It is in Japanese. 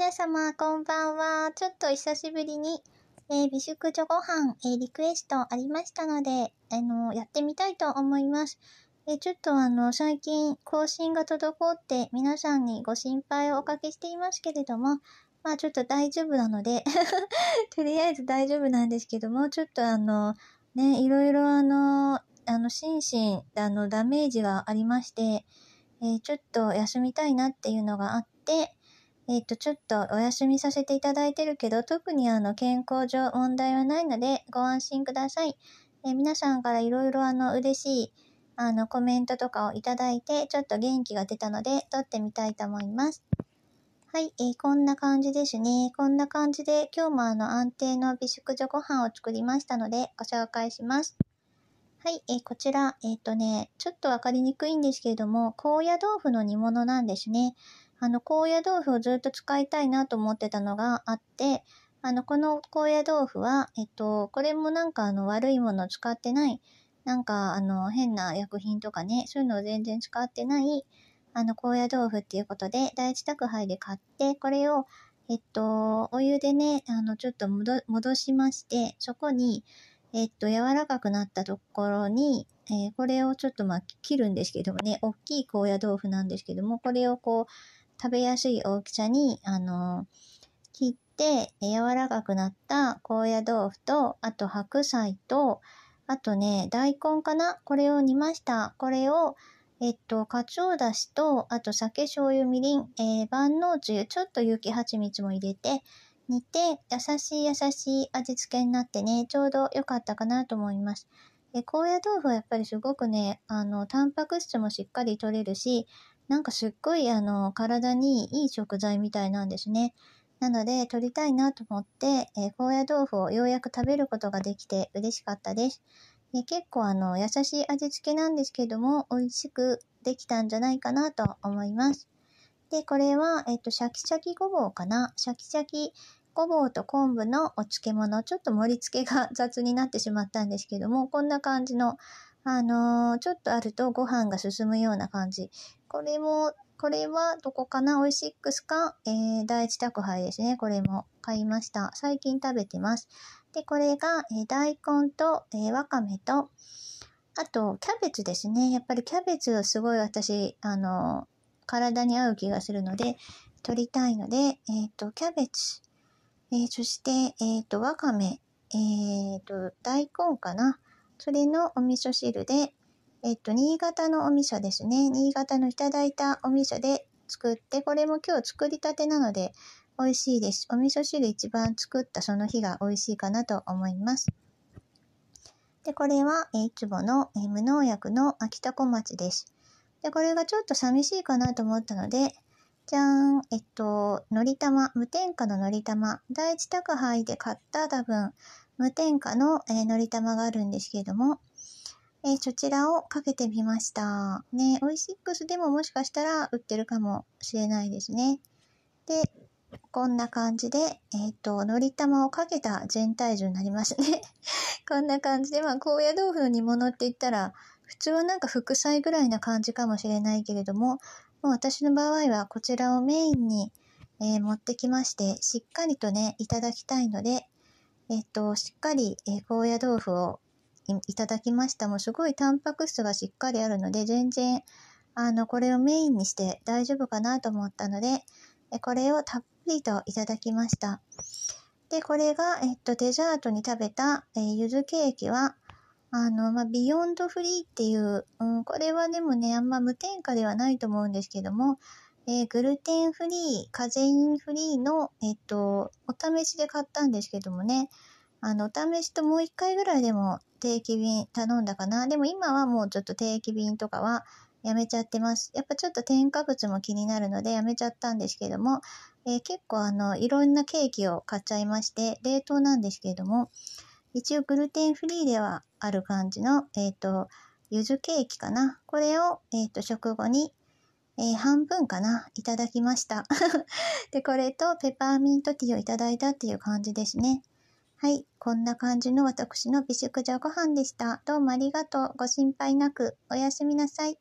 皆様、こんばんは。ちょっと久しぶりに、えー、美食女ご飯、えー、リクエストありましたので、あのー、やってみたいと思います。えちょっとあの、最近、更新が滞って皆さんにご心配をおかけしていますけれども、まあちょっと大丈夫なので とりあえず大丈夫なんですけども、ちょっとあの、ね、いろいろあの、あの、心身、あの、ダメージがありまして、えちょっと休みたいなっていうのがあって、えっ、ー、と、ちょっとお休みさせていただいてるけど、特にあの、健康上問題はないので、ご安心ください。えー、皆さんからいろいろあの、嬉しい、あの、コメントとかをいただいて、ちょっと元気が出たので、撮ってみたいと思います。はい、えー、こんな感じですね。こんな感じで、今日もあの、安定の美食所ご飯を作りましたので、ご紹介します。はい、えー、こちら、えっ、ー、とね、ちょっとわかりにくいんですけれども、高野豆腐の煮物なんですね。あの、高野豆腐をずっと使いたいなと思ってたのがあって、あの、この高野豆腐は、えっと、これもなんかあの、悪いもの使ってない、なんかあの、変な薬品とかね、そういうのを全然使ってない、あの、高野豆腐っていうことで、第一宅配で買って、これを、えっと、お湯でね、あの、ちょっと戻しまして、そこに、えっと、柔らかくなったところに、えー、これをちょっとまあ、切るんですけどもね、大きい高野豆腐なんですけども、これをこう、食べやすい大きさに、あの、切って、柔らかくなった高野豆腐と、あと白菜と、あとね、大根かなこれを煮ました。これを、えっと、かつおだしと、あと酒、醤油、みりん、えー、万能つゆ、ちょっと雪蜂蜜も入れて、煮て、優しい優しい味付けになってね、ちょうど良かったかなと思います。え高野豆腐はやっぱりすごくね、あの、タンパク質もしっかり取れるし、なんかすっごいあの体にいい食材みたいなんですね。なので取りたいなと思って、えー、高野豆腐をようやく食べることができて嬉しかったです。で結構あの優しい味付けなんですけども美味しくできたんじゃないかなと思います。で、これは、えっ、と、シャキシャキごぼうかな。シャキシャキごぼうと昆布のお漬物。ちょっと盛り付けが雑になってしまったんですけども、こんな感じのあのー、ちょっとあるとご飯が進むような感じ。これも、これはどこかなオイシックスか、えー、第一宅配ですね。これも買いました。最近食べてます。で、これが、えー、大根と、えわかめと、あと、キャベツですね。やっぱりキャベツはすごい私、あの体に合う気がするので、取りたいので、えっ、と、キャベツ、えそして、えっ、と、わかめ、えっ、と、大根かな。それのお味噌汁で、えっと、新潟のお味噌ですね。新潟のいただいたお味噌で作って、これも今日作りたてなので美味しいです。お味噌汁一番作ったその日が美味しいかなと思います。で、これは、えいつもの、え無農薬の秋田小町です。で、これがちょっと寂しいかなと思ったので、じゃーん、えっと、のりたま、無添加ののりたま、第一宅配で買った多分、無添加の、えー、のり玉があるんですけれども、えー、そちらをかけてみました。ね、オイシックスでももしかしたら売ってるかもしれないですね。で、こんな感じで、えっ、ー、と、のり玉をかけた全体重になりますね。こんな感じで、まあ、高野豆腐の煮物って言ったら、普通はなんか副菜ぐらいな感じかもしれないけれども、もう私の場合はこちらをメインに、えー、持ってきまして、しっかりとね、いただきたいので、えっと、しっかり、え高野豆腐をいただきましたもうすごいタンパク質がしっかりあるので、全然、あの、これをメインにして大丈夫かなと思ったので、えこれをたっぷりといただきました。で、これが、えっと、デザートに食べた、えー、ゆずケーキは、あの、まあ、ビヨンドフリーっていう、うん、これはでもね、あんま無添加ではないと思うんですけども、えー、グルテンフリー、カゼインフリーの、えっと、お試しで買ったんですけどもね、あの、お試しともう一回ぐらいでも定期便頼んだかな。でも今はもうちょっと定期便とかはやめちゃってます。やっぱちょっと添加物も気になるのでやめちゃったんですけども、えー、結構あの、いろんなケーキを買っちゃいまして、冷凍なんですけれども、一応グルテンフリーではある感じの、えっ、ー、と、ゆずケーキかな。これを、えっ、ー、と、食後にえー、半分かな、いただきました。で、これとペパーミントティーをいただいたっていう感じですね。はい。こんな感じの私の美食じゃご飯でした。どうもありがとう。ご心配なく。おやすみなさい。